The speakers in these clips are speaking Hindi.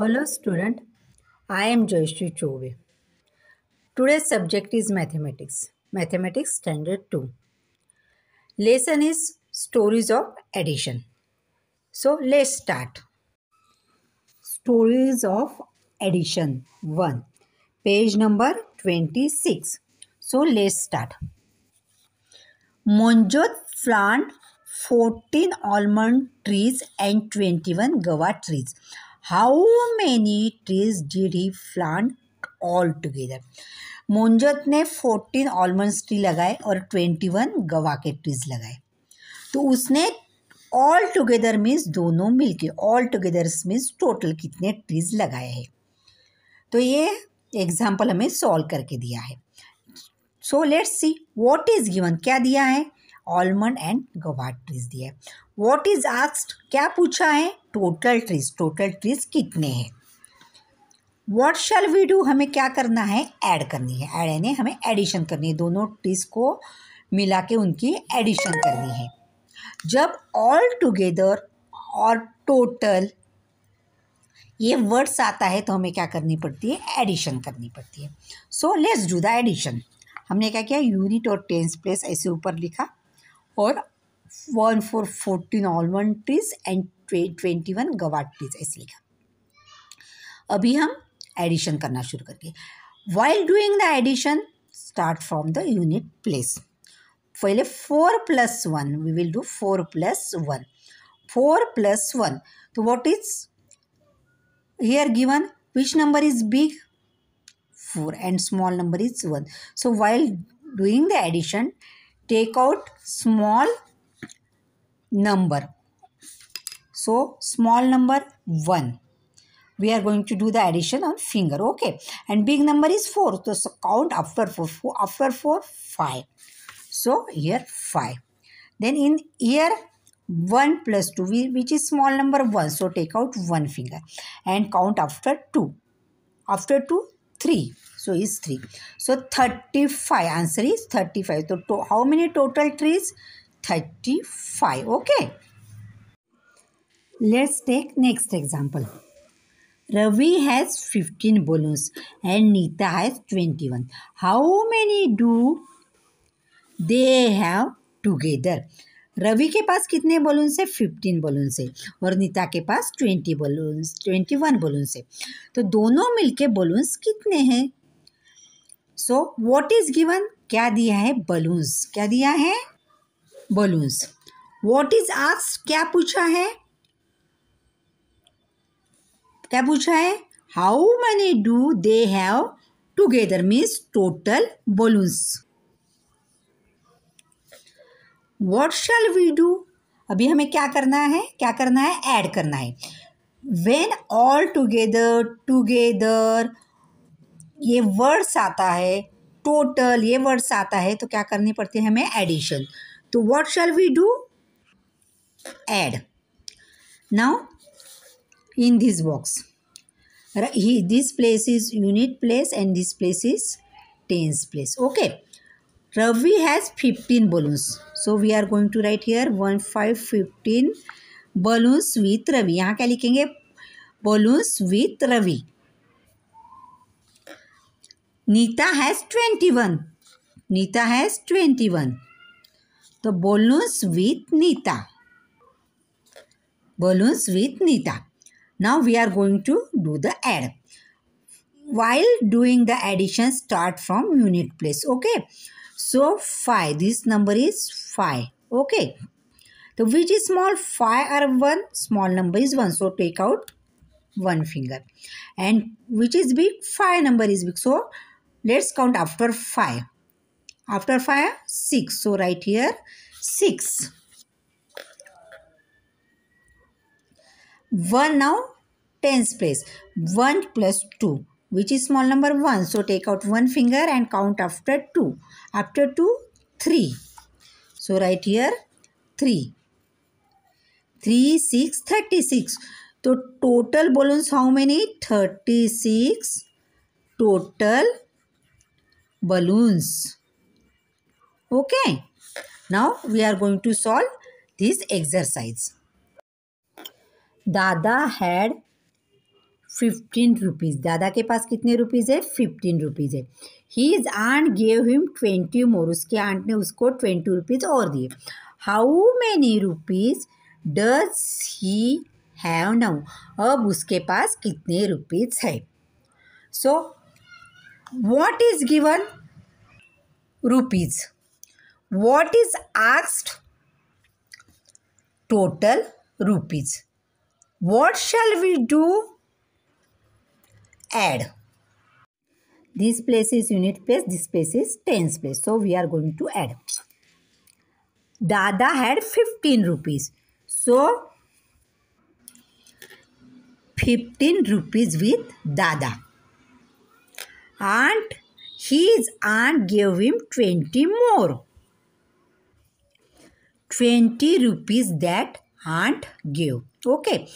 Hello student, I am Joyshri Chobe. Today's subject is mathematics, mathematics standard 2. Lesson is stories of addition. So let's start. Stories of addition 1, page number 26. So let's start. Monjot plant 14 almond trees and 21 guava trees. How many trees did he plant all together मोनजत ने फोर्टीन ऑलमंड ट्री लगाए और ट्वेंटी वन गवा के ट्रीज लगाए तो उसने ऑल टुगेदर मीन्स दोनों मिलके ऑल टुगेदर मीन्स टोटल कितने ट्रीज लगाए हैं तो ये एग्जाम्पल हमें सॉल्व करके दिया है so let's see what is given क्या दिया है ऑलमंड एंड गवार ट्रीज दिया वॉट इज आस्ट क्या पूछा है टोटल ट्रीज टोटल ट्रीज कितने हैं वॉट शैल वी डू हमें क्या करना है ऐड करनी है ऐड यानी हमें एडिशन करनी है दोनों ट्रीज को मिला के उनकी एडिशन करनी है जब ऑल टुगेदर और टोटल ये वर्ड्स आता है तो हमें क्या करनी पड़ती है एडिशन करनी पड़ती है so let's do the addition हमने क्या किया यूनिट और टेंस प्लेस ऐसे ऊपर लिखा और one four fourteen almond trees and twenty one guava trees ऐसे लिखा अभी हम एडिशन करना शुरू करके while doing the addition start from the unit place पहले four plus one we will do four plus one four plus one तो what is here given which number is big four and small number is one so while doing the addition take out small number. So small number 1. We are going to do the addition on finger. Okay. And big number is 4. So count after 4. four after 4, 5. So here 5. Then in here 1 plus 2 which is small number 1. So take out 1 finger and count after 2. After 2, 3. So is three so thirty five answer is thirty five तो how many total trees thirty five okay let's take next example Ravi has fifteen balloons and Nita has twenty one how many do they have together Ravi के पास कितने बलून्स है फिफ्टीन बलून्स है और नीता के पास twenty balloons twenty one balloons है तो दोनों मिलके बलून्स कितने हैं सो वॉट इज गिवन क्या दिया है बलून्स क्या दिया है बलून्स वॉट इज आस क्या पूछा है क्या पूछा है how many do they have together means total balloons what shall we do अभी हमें क्या करना है क्या करना है ऐड करना है वेन ऑल टूगेदर टूगेदर ये वर्ड्स आता है टोटल ये वर्ड्स आता है तो क्या करनी पड़ती है हमें एडिशन तो what shall we do add now in this box here this place is unit place and this place is tens place okay Ravi has fifteen balloons so we are going to write here one five fifteen balloons with Ravi यहाँ क्या लिखेंगे balloons with Ravi Nita has 21. Nita has 21. The balloons with Nita. Balloons with Nita. Now we are going to do the add. While doing the addition, start from unit place. Okay. So 5. This number is 5. Okay. The which is small? 5 or 1? Small number is 1. So take out one finger. And which is big? 5 number is big. So Let's count after 5. After 5, 6. So right here 6. 1 now tens place. 1 plus 2 which is small number 1. So take out one finger and count after 2. After 2, 3. So right here 3. 3, 6, 36. So total balloons how many? 36 total balloons okay now we are going to solve this exercise dada had fifteen rupees दादा के पास कितने रुपीज़ है फिफ्टीन रुपीज़ है his aunt gave him twenty more उसके आंट ने उसको ट्वेंटी रुपीज़ और दिए how many rupees does he have now अब उसके पास कितने रुपीज़ है so so, What is given? Rupees. What is asked? Total rupees. What shall we do? Add. This place is unit place, this place is tens place. So we are going to add. Dada had 15 rupees. So 15 rupees with Dada. aunt his aunt gave him 20 more 20 rupees that aunt gave okay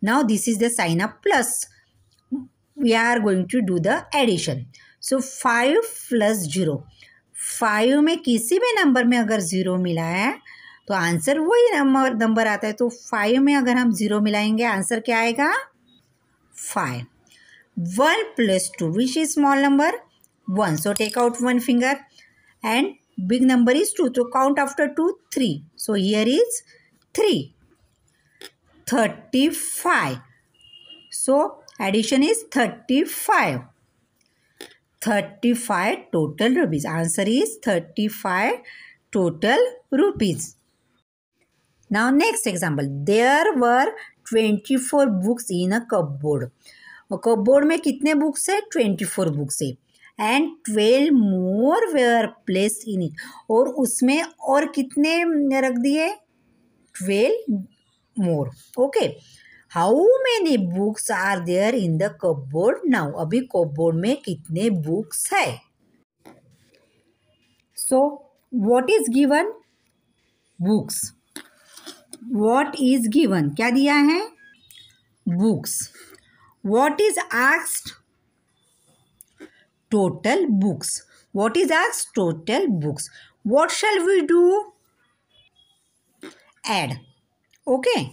now this is the sign of plus we are going to do the addition so 5 plus 0 five में किसी भी नंबर में अगर ज़ीरो मिला है तो आंसर वही नंबर नंबर आता है तो फाइव में अगर हम ज़ीरो मिलाएंगे आंसर क्या आएगा five 1 plus 2 which is small number 1 so take out one finger and big number is 2 so count after 2 3 so here is 3 35 so addition is 35 35 total rupees answer is 35 total rupees now next example there were 24 books in a cupboard cupboard में कितने बुक्स है ट्वेंटी फोर बुक्स है and twelve more were place in it और उसमें और कितने रख दिए twelve more okay how many books are there in the cupboard now अभी कपबोर्ड में कितने बुक्स है so what is given books what is given क्या दिया है books what is asked total books what is asked total books what shall we do add okay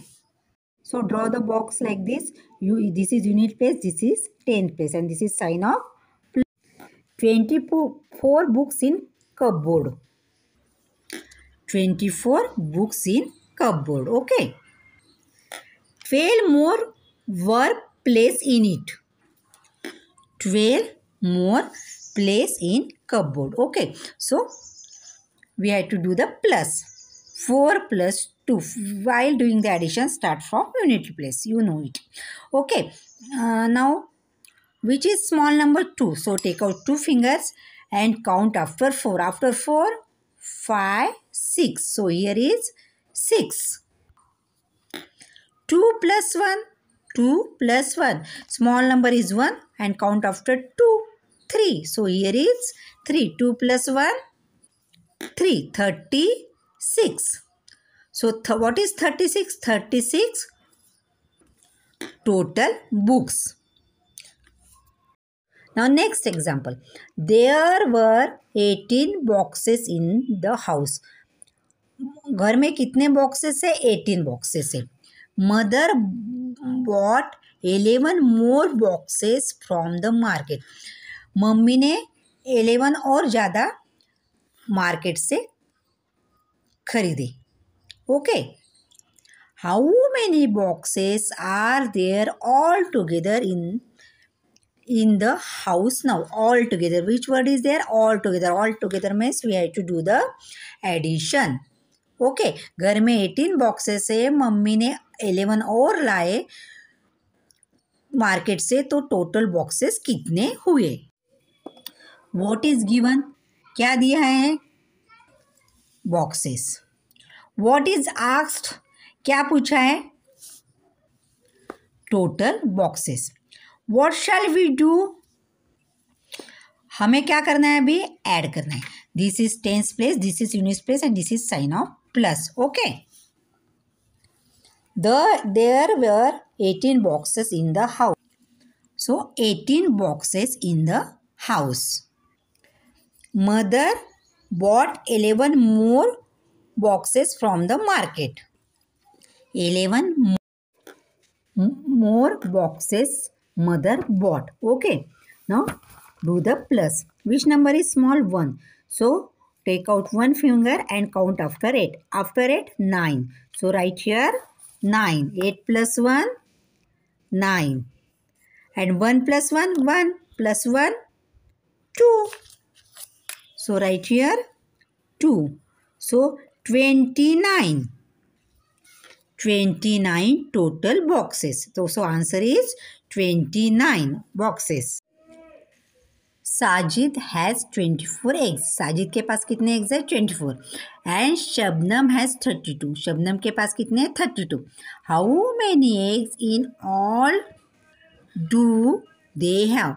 so draw the box like this you this is unit place this is 10 place and this is sign of 24 books in cupboard 24 books in cupboard okay 12 more work place in it 12 more place in cupboard okay so we have to do the plus 4 plus 2 while doing the addition start from unit place you know it okay uh, now which is small number 2 so take out two fingers and count after 4 after 4 5 6 so here is 6 2 plus 1 2 plus 1. Small number is 1 and count after 2, 3. So here is 3. 2 plus 1, 3. 36. So th what is 36? 36 total books. Now next example. There were 18 boxes in the house. घर में कितने बॉक्सेस है 18 बॉक्सेस है mother bought eleven more boxes from the market mummy ने एलेवन और ज़्यादा मार्केट से खरीदी okay how many boxes are there all together in in the house now all together which word is there all together all together means we have to do the addition okay घर में एटीन बॉक्सेस है मम्मी ने एलेवन और लाए मार्केट से तो टोटल बॉक्सेस कितने हुए वॉट इज गिवन क्या दिया है बॉक्सेस वॉट इज आस्ट क्या पूछा है total boxes what shall we do हमें क्या करना है अभी ऐड करना है this is tens place this is unit place and this is sign of plus. Okay. The, there were 18 boxes in the house. So, 18 boxes in the house. Mother bought 11 more boxes from the market. 11 more boxes mother bought. Okay. Now, do the plus. Which number is small? 1. So, Take out one finger and count after it. After it, 9. So right here, 9. 8 plus 1, 9. And 1 plus 1, 1 plus 1, 2. So right here, 2. So 29. 29 total boxes. So, so answer is 29 boxes. Sajid has twenty four eggs Sajid के पास कितने एग्ज है twenty four and Shabnam has thirty two Shabnam के पास कितने हैं thirty two how many eggs in all do they have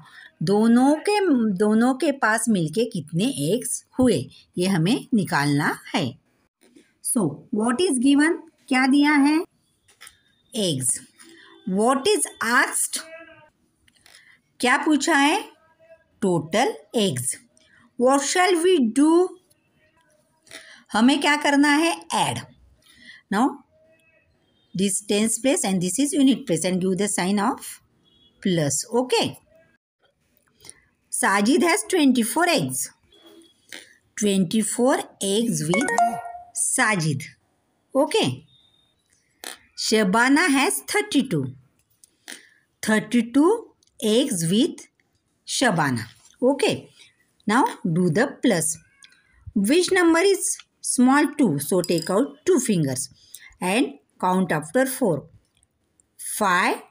दोनों के दोनों के पास मिलके कितने एग्स हुए ये हमें निकालना है सो वॉट इज़ गिवन क्या दिया है एग्स वॉट इज आस्ट क्या पूछा है total eggs what shall we do हमें क्या करना है add now this tens place and this is unit place and give the sign of plus okay Sajid has twenty four eggs twenty four eggs with Sajid okay Shabana has thirty two thirty two eggs with Shabana. Okay. Now do the plus. Which number is small 2? So take out 2 fingers and count after 4. 5,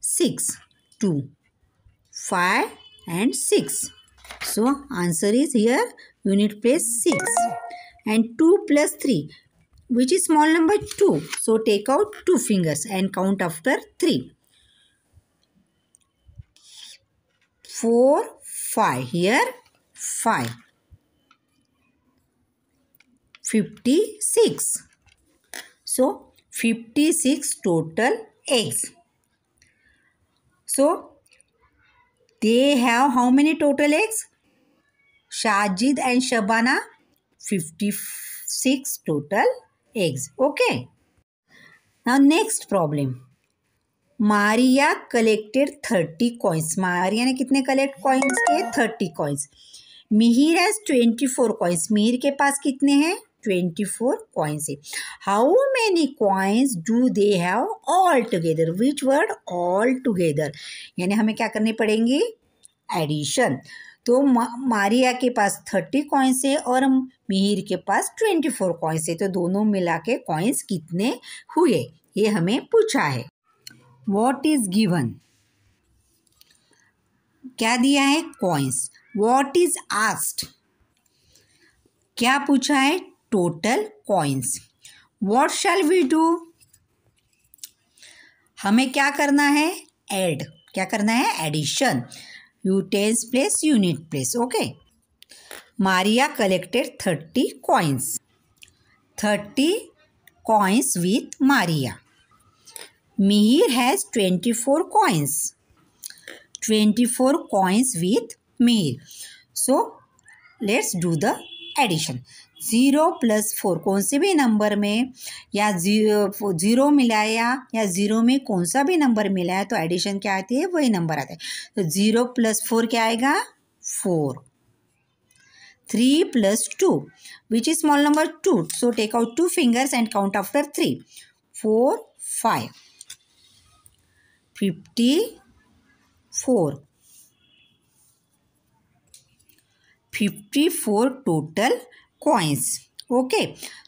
6, 2, 5 and 6. So answer is here unit place 6 and 2 plus 3 which is small number 2. So take out 2 fingers and count after 3. 4, 5. Here 5. 56. So 56 total eggs. So they have how many total eggs? Shajid and Shabana 56 total eggs. Okay. Now next problem. Maria collected thirty coins Maria ने कितने कलेक्ट कॉइन्स किए thirty coins Mihir has twenty four coins Mihir के पास कितने हैं ट्वेंटी फोर कॉइन्स है how many coins do they have all together which word all together यानी हमें क्या करने पड़ेंगे एडिशन तो मारिया के पास थर्टी कॉइन्स है और मिहिर के पास ट्वेंटी फोर कॉइन्स है तो दोनों मिला के कॉइन्स कितने हुए ये हमें पूछा है वॉट इज गिवन क्या दिया है कॉइंस वॉट इज आस्ट क्या पूछा है total coins what shall we do हमें क्या करना है एड क्या करना है addition you tens place unit place okay Maria collected thirty coins thirty coins with Maria Mihir has 24 coins. 24 coins with Mihir. So, let's do the addition zero plus four कौन से भी नंबर में या जीरो जीरो मिला या या ज़ीरो में कौन सा भी नंबर मिला है तो एडिशन क्या आती है वही नंबर आता है तो ज़ीरो प्लस फोर क्या आएगा four three plus two which is small number two so take out two fingers and count after three four five fifty four fifty four total coins okay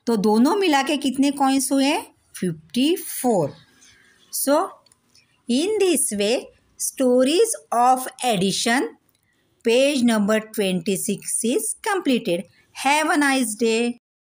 तो दोनों मिला के कितने कॉइन्स हुए fifty four so in this way stories of addition page number twenty six is completed have a nice day